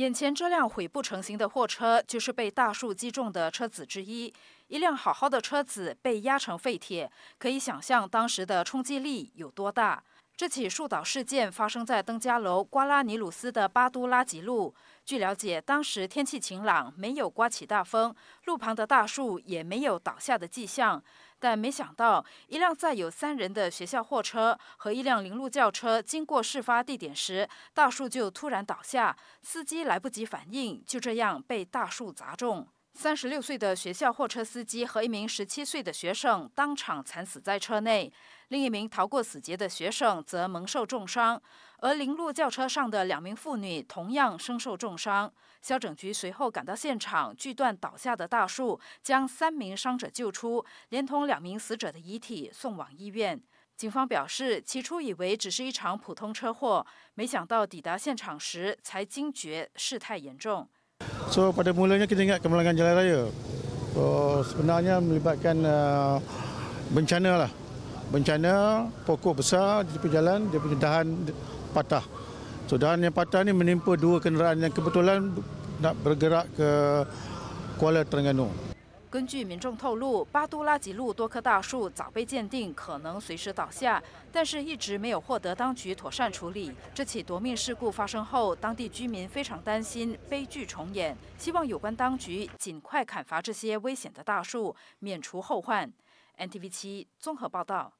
眼前这辆毁不成形的货车，就是被大树击中的车子之一。一辆好好的车子被压成废铁，可以想象当时的冲击力有多大。这起树倒事件发生在登加楼瓜拉尼鲁斯的巴都拉吉路。据了解，当时天气晴朗，没有刮起大风，路旁的大树也没有倒下的迹象。但没想到，一辆载有三人的学校货车和一辆零路轿车经过事发地点时，大树就突然倒下，司机来不及反应，就这样被大树砸中。三十六岁的学校货车司机和一名十七岁的学生当场惨死在车内，另一名逃过死劫的学生则蒙受重伤，而凌路轿车上的两名妇女同样身受重伤。消防局随后赶到现场，锯断倒下的大树，将三名伤者救出，连同两名死者的遗体送往医院。警方表示，起初以为只是一场普通车祸，没想到抵达现场时才惊觉事态严重。So pada mulanya kita ingat kemalangan jalan raya. So, sebenarnya melibatkan uh, bencana lah. Bencana pokok besar di tepi jalan, dia punya dahan patah. So dahan yang patah ni menimpa dua kenderaan yang kebetulan nak bergerak ke Kuala Terengganu. 根据民众透露，巴都拉吉路多棵大树早被鉴定可能随时倒下，但是一直没有获得当局妥善处理。这起夺命事故发生后，当地居民非常担心悲剧重演，希望有关当局尽快砍伐这些危险的大树，免除后患。NTV 七综合报道。